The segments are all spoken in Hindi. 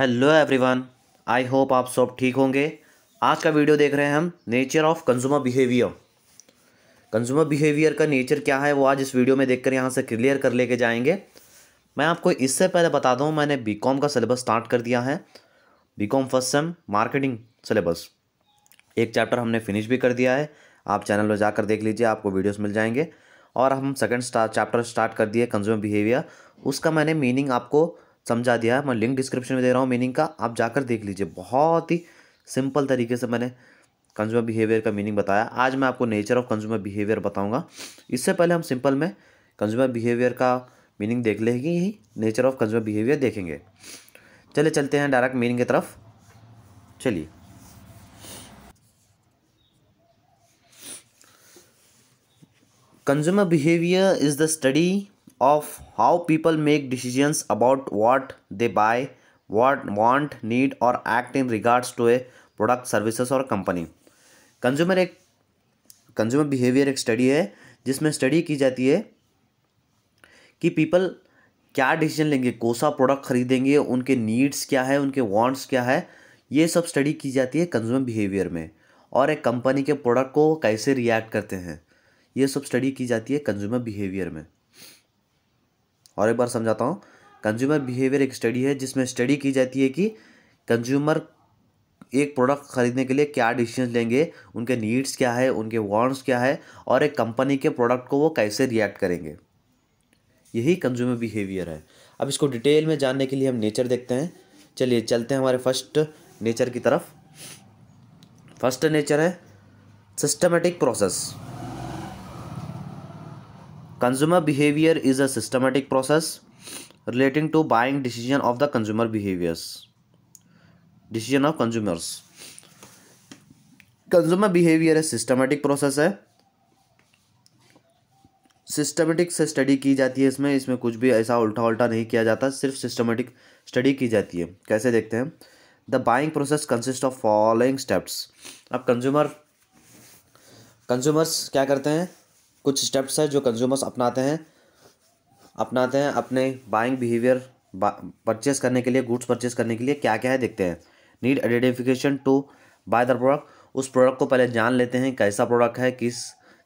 हेलो एवरीवन आई होप आप सब ठीक होंगे आज का वीडियो देख रहे हैं हम nature of consumer behaviour consumer behaviour का नेचर क्या है वो आज इस वीडियो में देखकर यहाँ से क्लियर कर लेके जाएंगे मैं आपको इससे पहले बता दूँ मैंने बीकॉम का सिलेबस स्टार्ट कर दिया है BCom first sem marketing syllabus एक चैप्टर हमने फिनिश भी कर दिया है आप चैनल पर जाकर देख लीजिए आपको वीडियोस मिल जाएंगे और हम सेकंड चैप्टर स्टार्ट कर दिए कंज्यूमर बिहेवियर उसका मैंने मीनिंग आपको समझा दिया है मैं लिंक डिस्क्रिप्शन में दे रहा हूँ मीनिंग का आप जाकर देख लीजिए बहुत ही सिंपल तरीके से मैंने कंज्यूमर बिहेवियर का मीनिंग बताया आज मैं आपको नेचर ऑफ कंज्यूमर बिहेवियर बताऊंगा इससे पहले हम सिंपल में कंज्यूमर बिहेवियर का मीनिंग देख लेंगे ही नेचर ऑफ कंज्यूमर बिहेवियर देखेंगे चले चलते हैं डायरेक्ट मीनिंग की तरफ चलिए consumer behaviour is the study of how people make decisions about what they buy, what want, need or act in regards to a product, services or company. consumer एक consumer behavior एक study है जिसमें study की जाती है कि people क्या decision लेंगे कौन सा product खरीदेंगे उनके needs क्या है उनके wants क्या है ये सब study की जाती है consumer behavior में और एक company के product को कैसे react करते हैं ये सब study की जाती है consumer behavior में और एक बार समझाता हूँ कंज्यूमर बिहेवियर एक स्टडी है जिसमें स्टडी की जाती है कि कंज्यूमर एक प्रोडक्ट खरीदने के लिए क्या डिसीजन लेंगे उनके नीड्स क्या है उनके वांट्स क्या है और एक कंपनी के प्रोडक्ट को वो कैसे रिएक्ट करेंगे यही कंज्यूमर बिहेवियर है अब इसको डिटेल में जानने के लिए हम नेचर देखते हैं चलिए चलते हैं हमारे फर्स्ट नेचर की तरफ फर्स्ट नेचर है systematic process consumer behaviour is a systematic process relating to buying decision of the consumer behaviours decision of consumers consumer behaviour एक सिस्टमेटिक प्रोसेस है सिस्टमेटिक से स्टडी की जाती है इसमें इसमें कुछ भी ऐसा उल्टा उल्टा नहीं किया जाता सिर्फ सिस्टमेटिक स्टडी की जाती है कैसे देखते हैं the buying process consist of following steps अब कंज्यूमर कंज्यूमर्स क्या करते हैं कुछ स्टेप्स हैं जो कंज्यूमर्स अपनाते हैं अपनाते हैं अपने बाइंग बिहेवियर परचेस करने के लिए गुड्स परचेस करने के लिए क्या क्या है देखते हैं need identification to buy the product उस प्रोडक्ट को पहले जान लेते हैं कैसा प्रोडक्ट है किस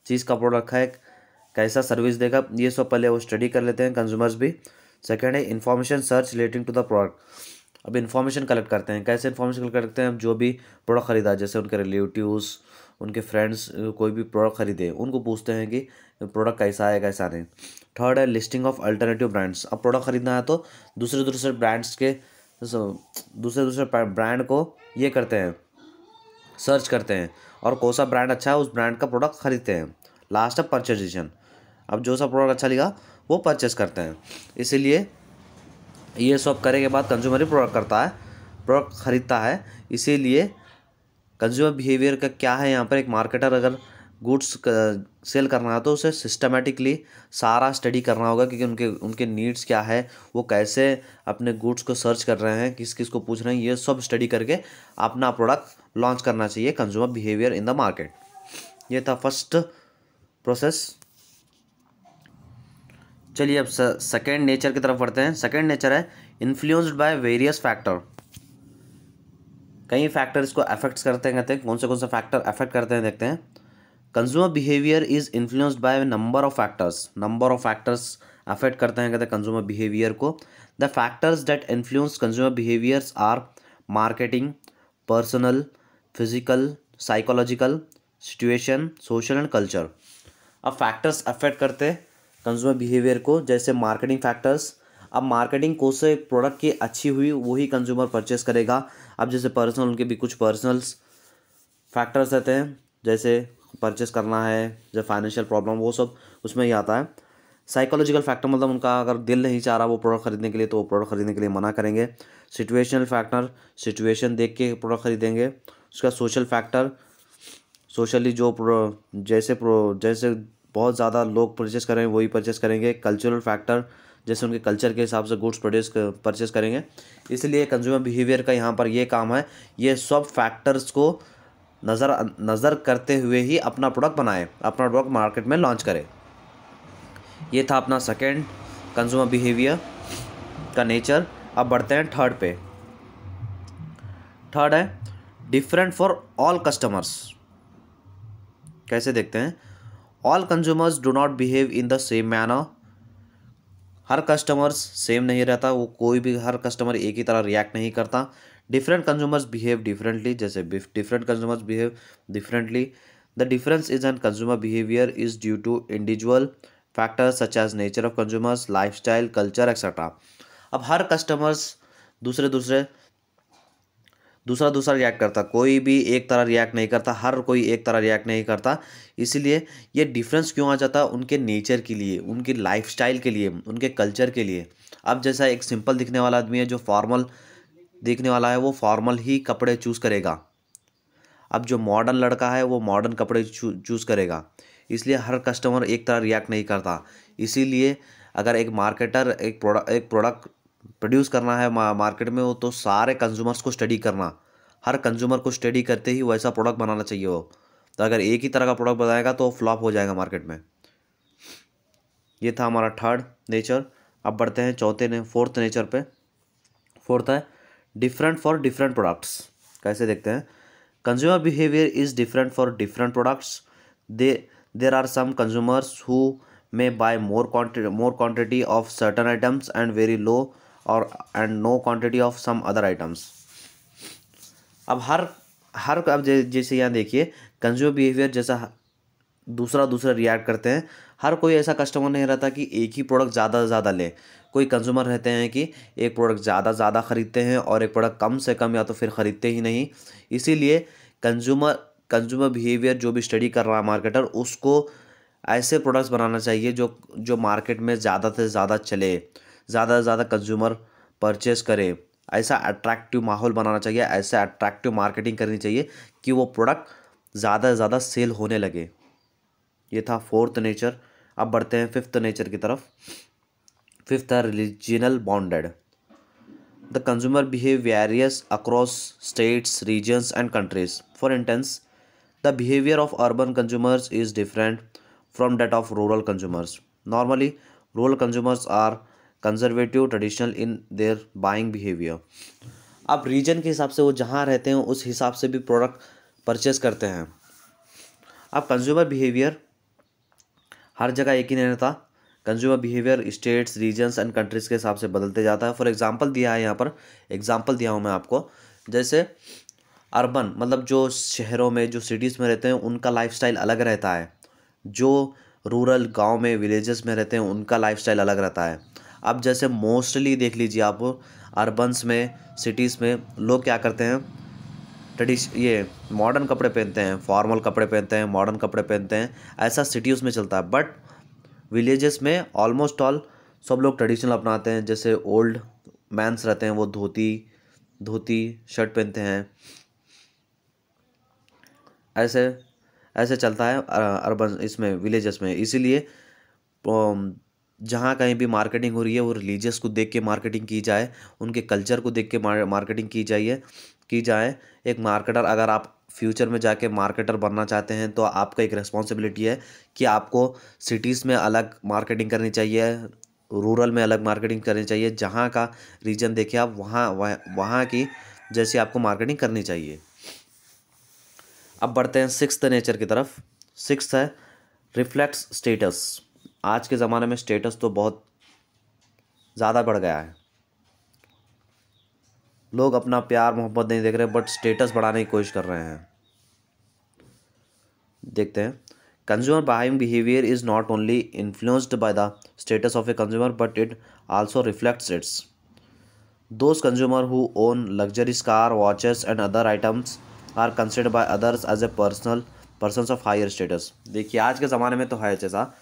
चीज़ का प्रोडक्ट है कैसा सर्विस देगा ये सब पहले वो स्टडी कर लेते हैं कंज्यूमर्स भी सेकेंड है information search relating to the product अब इन्फॉर्मेशन कलेक्ट करते हैं कैसे इन्फॉर्मेशन कलेक्ट करते हैं जो भी प्रोडक्ट ख़रीदा जैसे उनके रिलेटिव्स उनके फ्रेंड्स कोई भी प्रोडक्ट ख़रीदे उनको पूछते हैं कि प्रोडक्ट कैसा है कैसा नहीं थर्ड है लिस्टिंग ऑफ अल्टरनेटिव ब्रांड्स अब प्रोडक्ट ख़रीदना है तो दूसरे दूसरे ब्रांड्स के दूसरे दूसरे ब्रांड को ये करते हैं सर्च करते हैं और कौन सा ब्रांड अच्छा है उस ब्रांड का प्रोडक्ट ख़रीदते हैं लास्ट है परचेजिशन अब जो सा प्रोडक्ट अच्छा लगा वो परचेस करते हैं इसीलिए ये सब करे के बाद कंज्यूमर ही प्रोडक्ट करता है प्रोडक्ट ख़रीदता है इसीलिए कंज्यूमर बिहेवियर का क्या है यहाँ पर एक मार्केटर अगर गुड्स सेल करना है तो उसे सिस्टमेटिकली सारा स्टडी करना होगा क्योंकि उनके उनके नीड्स क्या है वो कैसे अपने गुड्स को सर्च कर रहे हैं किस किस को पूछ रहे हैं ये सब स्टडी करके अपना प्रोडक्ट लॉन्च करना चाहिए consumer behaviour in the market ये था फर्स्ट प्रोसेस चलिए अब सेकेंड नेचर की तरफ बढ़ते हैं सेकेंड नेचर है इन्फ्लुएंस्ड बाय वेरियस फैक्टर कई फैक्टर्स को अफेक्ट्स करते हैं कहते हैं कौन से कौन से फैक्टर अफेक्ट करते हैं देखते हैं consumer behaviour is influenced by number of factors number of factors affect करते हैं कहते हैं कंज्यूमर बिहेवियर को the factors that influence consumer behaviours are marketing personal physical psychological situation social and culture अब फैक्टर्स अफेक्ट करते हैं कंज्यूमर बिहेवियर को जैसे मार्केटिंग फैक्टर्स अब मार्केटिंग को से प्रोडक्ट की अच्छी हुई वही कंज्यूमर परचेस करेगा अब जैसे पर्सनल उनके भी कुछ पर्सनल फैक्टर्स रहते हैं जैसे परचेस करना है जैसे फाइनेंशियल प्रॉब्लम वो सब उसमें ही आता है साइकोलॉजिकल फैक्टर मतलब उनका अगर दिल नहीं चाह रहा वो प्रोडक्ट खरीदने के लिए तो वो प्रोडक्ट खरीदने के लिए मना करेंगे सिचुएशनल फैक्टर सिचुएशन देख के प्रोडक्ट खरीदेंगे उसका सोशल फैक्टर सोशली जो प्रो जैसे प्रो जैसे बहुत ज़्यादा लोग परचेस करेंगे वही परचेस करेंगे कल्चरल फैक्टर जैसे उनके कल्चर के हिसाब से गुड्स प्रोड्यूस परचेस करेंगे इसलिए कंज्यूमर बिहेवियर का यहाँ पर ये काम है ये सब फैक्टर्स को नज़र नज़र करते हुए ही अपना प्रोडक्ट बनाएं अपना प्रोडक्ट मार्केट में लॉन्च करें ये था अपना सेकेंड कंज्यूमर बिहेवियर का नेचर अब बढ़ते हैं थर्ड पे थर्ड है डिफरेंट फॉर ऑल कस्टमर्स कैसे देखते हैं all consumers do not behave in the same manner हर कस्टमर्स सेम नहीं रहता वो कोई भी हर कस्टमर एक ही तरह रिएक्ट नहीं करता डिफरेंट कंज्यूमर्स बिहेव डिफरेंटली जैसे different consumers behave differently the difference is an consumer behaviour is due to individual factors such as nature of consumers life style culture etcetera अब हर कस्टमर्स दूसरे दूसरे दूसरा दूसरा रिएक्ट करता कोई भी एक तरह रिएक्ट नहीं करता हर कोई एक तरह रिएक्ट नहीं करता इसीलिए ये डिफरेंस क्यों आ जाता है उनके नेचर के लिए उनकी लाइफ के लिए उनके कल्चर के लिए अब जैसा एक सिंपल दिखने वाला आदमी है जो फॉर्मल दिखने वाला है वो फॉर्मल ही कपड़े चूज़ करेगा अब जो मॉडर्न लड़का है वो मॉडर्न कपड़े चूज़ करेगा इसलिए हर कस्टमर एक तरह रिएक्ट नहीं करता इसीलिए अगर एक मार्केटर एक प्रोडक्ट एक प्रोडक्ट प्रोड्यूस करना है मार्केट में वो तो सारे कंज्यूमर्स को स्टडी करना हर कंज्यूमर को स्टडी करते ही वैसा प्रोडक्ट बनाना चाहिए वो तो अगर एक ही तरह का प्रोडक्ट बनाएगा तो फ्लॉप हो जाएगा मार्केट में ये था हमारा थर्ड नेचर अब बढ़ते हैं चौथे ने फोर्थ नेचर पे फोर्थ है डिफरेंट फॉर डिफरेंट प्रोडक्ट्स कैसे देखते हैं consumer behaviour is different for different products they there are some consumers who may buy more more quantity of certain items and very low और and no quantity of some other items अब हर हर अब जैसे यहाँ देखिए कंज्यूमर बिहेवियर जैसा दूसरा दूसरा रिएक्ट करते हैं हर कोई ऐसा कस्टमर नहीं रहता कि एक ही प्रोडक्ट ज़्यादा से ज़्यादा ले कोई कंज्यूमर रहते हैं कि एक प्रोडक्ट ज़्यादा ज़्यादा ख़रीदते हैं और एक प्रोडक्ट कम से कम या तो फिर ख़रीदते ही नहीं इसीलिए कंज्यूमर कंज्यूमर बिहेवियर जो भी स्टडी कर रहा है मार्केटर उसको ऐसे प्रोडक्ट्स बनाना चाहिए जो जो मार्केट में ज़्यादा से ज़्यादा चले ज़्यादा से ज़्यादा कंज्यूमर परचेस करें ऐसा अट्रैक्टिव माहौल बनाना चाहिए ऐसा अट्रैक्टिव मार्केटिंग करनी चाहिए कि वो प्रोडक्ट ज़्यादा से ज़्यादा सेल होने लगे ये था फोर्थ नेचर अब बढ़ते हैं फिफ्थ नेचर की तरफ फिफ्थ है regional bonded the consumer behave various across states regions and countries for instance the behaviour of urban consumers is different from that of rural consumers normally rural consumers are conservative traditional in their buying behaviour आप रीजन के हिसाब से वो जहाँ रहते हैं उस हिसाब से भी प्रोडक्ट परचेस करते हैं अब कंज्यूमर बिहेवियर हर जगह एक ही नहीं रहता consumer behaviour states regions and countries के हिसाब से बदलते जाता है फॉर एग्जांपल दिया है यहाँ पर एग्जांपल दिया हूँ मैं आपको जैसे अर्बन मतलब जो शहरों में जो सिटीज़ में रहते हैं उनका स्टाइल अलग रहता है जो रूरल गांव में विलेजेस में रहते हैं उनका स्टाइल अलग रहता है अब जैसे मोस्टली देख लीजिए आप अर्बन्स में सिटीज़ में लोग क्या करते हैं ट्रेडिश ये मॉडर्न कपड़े पहनते हैं फॉर्मल कपड़े पहनते हैं मॉडर्न कपड़े पहनते हैं ऐसा सिटीज़ में चलता है बट विलेजेस में ऑलमोस्ट ऑल सब लोग ट्रेडिशनल अपनाते हैं जैसे ओल्ड मैंस रहते हैं वो धोती धोती शर्ट पहनते हैं ऐसे ऐसे चलता है अर्बन इसमें विलेजेस में इसीलिए जहाँ कहीं भी मार्केटिंग हो रही है वो रिलीजियस को देख के मार्केटिंग की जाए उनके कल्चर को देख के मार्केटिंग की जाइए की जाए एक मार्केटर अगर आप फ्यूचर में जाके मार्केटर बनना चाहते हैं तो आपका एक रिस्पॉन्सिबिलिटी है कि आपको सिटीज़ में अलग मार्केटिंग करनी चाहिए रूरल में अलग मार्केटिंग करनी चाहिए जहाँ का रीजन देखिए आप वहाँ वह, वहाँ की जैसी आपको मार्केटिंग करनी चाहिए अब बढ़ते हैं सिक्स नेचर की तरफ सिक्स है रिफ्लेक्स स्टेटस आज के ज़माने में स्टेटस तो बहुत ज़्यादा बढ़ गया है लोग अपना प्यार मोहब्बत नहीं देख रहे बट स्टेटस बढ़ाने की कोशिश कर रहे हैं देखते हैं consumer buying behaviour is not only influenced by the status of a consumer but it also reflects its those consumer who own luxuries car watches and other items are considered by others as a personal person of higher status देखिए आज के ज़माने में तो है जैसा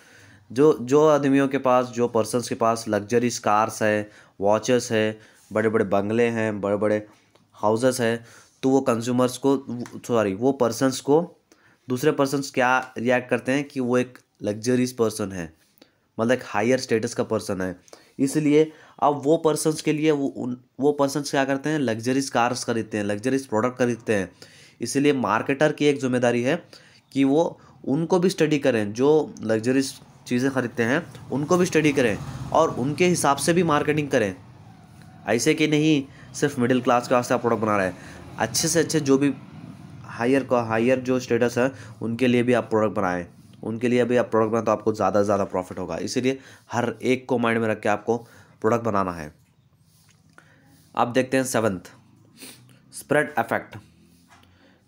जो जो आदमियों के पास जो पर्सनस के पास लग्जरीज कार्स है वॉचेस है बड़े बड़े बंगले हैं बड़े बड़े हाउसेस है तो वो कंज्यूमर्स को सॉरी वो पर्सनस को दूसरे पर्सनस क्या रिएक्ट करते हैं कि वो एक लग्जरीज पर्सन है मतलब एक हायर स्टेटस का पर्सन है इसलिए अब वो पर्सनस के लिए वो उन वो पर्सनस क्या करते हैं लग्जरीज कार्स खरीदते हैं लग्जरीज प्रोडक्ट खरीदते हैं इसलिए मार्केटर की एक जिम्मेदारी है कि वो उनको भी स्टडी करें जो लग्जरीज चीज़ें ख़रीदते हैं उनको भी स्टडी करें और उनके हिसाब से भी मार्केटिंग करें ऐसे कि नहीं सिर्फ मिडिल क्लास के वास्ते प्रोडक्ट बना रहे हैं अच्छे से अच्छे जो भी हायर का हायर जो स्टेटस है उनके लिए भी आप प्रोडक्ट बनाएं उनके लिए भी आप प्रोडक्ट बनाए तो आपको ज़्यादा से ज़्यादा प्रॉफिट होगा इसीलिए हर एक को माइंड में रख के आपको प्रोडक्ट बनाना है आप देखते हैं seventh spread effect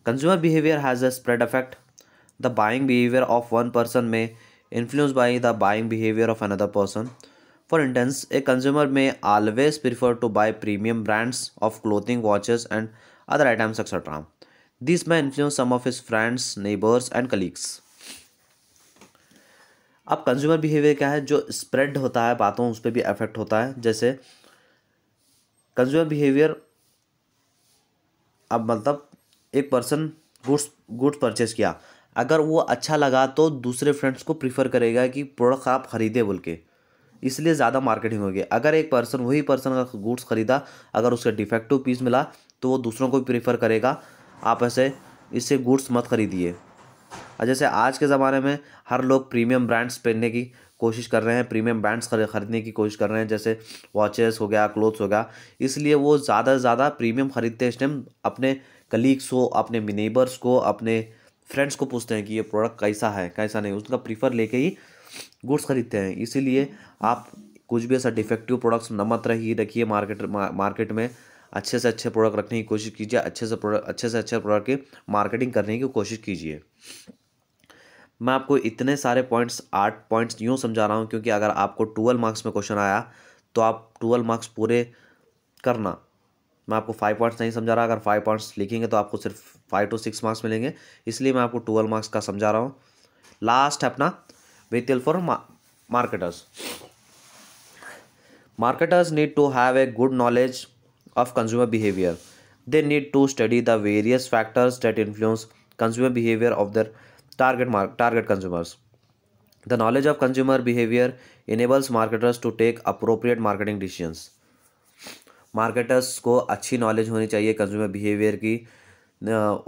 consumer behaviour has a spread effect the buying behaviour of one person में influenced by the buying behavior of another person. For instance, a consumer may always prefer to buy premium brands of clothing, watches, and other items, etc. This may influence some of his friends, neighbors, and colleagues. अब कंज्यूमर बिहेवियर क्या है जो स्प्रेड होता है बातों उस पर भी अफेक्ट होता है जैसे कंज्यूमर बिहेवियर अब मतलब एक पर्सन गुड्स गुड्स परचेज किया अगर वो अच्छा लगा तो दूसरे फ्रेंड्स को प्रीफर करेगा कि प्रोडक्ट आप ख़रीदे बोल के इसलिए ज़्यादा मार्केटिंग होगी अगर एक पर्सन वही पर्सन का गुड्स ख़रीदा अगर उसका डिफेक्टिव पीस मिला तो वो दूसरों को भी प्रीफर करेगा आप ऐसे इससे गुड्स मत खरीदिए जैसे आज के ज़माने में हर लोग प्रीमियम ब्रांड्स पहनने की कोशिश कर रहे हैं प्रीमियम ब्रांड्स खरीदने की कोशिश कर रहे हैं जैसे वॉचेस हो गया क्लोथ्स हो गया इसलिए वो ज़्यादा से ज़्यादा प्रीमियम खरीदते हैं इस टाइम अपने कलीग्स को अपने नेबर्स को अपने फ्रेंड्स को पूछते हैं कि ये प्रोडक्ट कैसा है कैसा नहीं उसका प्रीफर लेके ही गुड्स खरीदते हैं इसीलिए आप कुछ भी ऐसा डिफेक्टिव प्रोडक्ट्स मत रही रखिए मार्केट मार्केट में अच्छे से अच्छे प्रोडक्ट रखने की कोशिश कीजिए अच्छे से प्रोडक्ट अच्छे से अच्छे प्रोडक्ट की मार्केटिंग करने की कोशिश कीजिए मैं आपको इतने सारे पॉइंट्स आठ पॉइंट्स यूँ समझा रहा हूँ क्योंकि अगर आपको ट्वेल्व मार्क्स में क्वेश्चन आया तो आप ट्वेल्व मार्क्स पूरे करना मैं आपको फाइव पॉइंट्स नहीं समझा रहा अगर फाइव पॉइंट्स लिखेंगे तो आपको सिर्फ फाइव टू सिक्स मार्क्स मिलेंगे इसलिए मैं आपको ट्वेल्व मार्क्स का समझा रहा हूँ लास्ट है अपना vital for marketers marketers need to have a good knowledge of consumer behaviour they need to study the various factors that influence consumer behaviour of their target target consumers the knowledge of consumer behaviour enables marketers to take appropriate marketing decisions marketers को अच्छी नॉलेज होनी चाहिए कंज्यूमर बिहेवियर की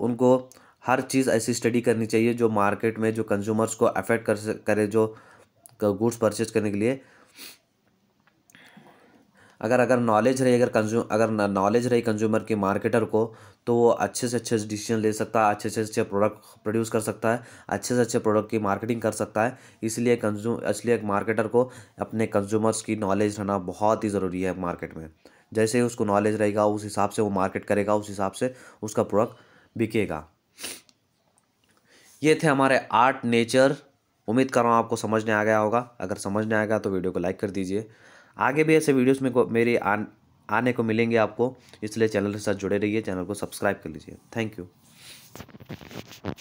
उनको हर चीज़ ऐसी स्टडी करनी चाहिए जो मार्केट में जो कंज्यूमर्स को अफेक्ट कर करे जो गुड्स परचेज करने के लिए अगर अगर नॉलेज रही अगर कंज्यूम अगर नॉलेज रही कंज्यूमर की मार्केटर को तो वो अच्छे से अच्छे डिसीजन ले सकता है अच्छे से अच्छे प्रोडक्ट प्रोड्यूस कर सकता है अच्छे से अच्छे प्रोडक्ट की मार्केटिंग कर सकता है इसलिए कंज्यूम इसलिए मार्केटर को अपने कंज्यूमर्स की नॉलेज रहना बहुत ही ज़रूरी है मार्केट में जैसे ही उसको नॉलेज रहेगा उस हिसाब से वो मार्केट करेगा उस हिसाब से उसका प्रोडक्ट बिकेगा ये थे हमारे आर्ट नेचर उम्मीद कर रहा हूँ आपको समझ नहीं आ गया होगा अगर समझ में आएगा तो वीडियो को लाइक कर दीजिए आगे भी ऐसे वीडियोस में को मेरी आन, आने को मिलेंगे आपको इसलिए चैनल के साथ जुड़े रहिए चैनल को सब्सक्राइब कर लीजिए थैंक यू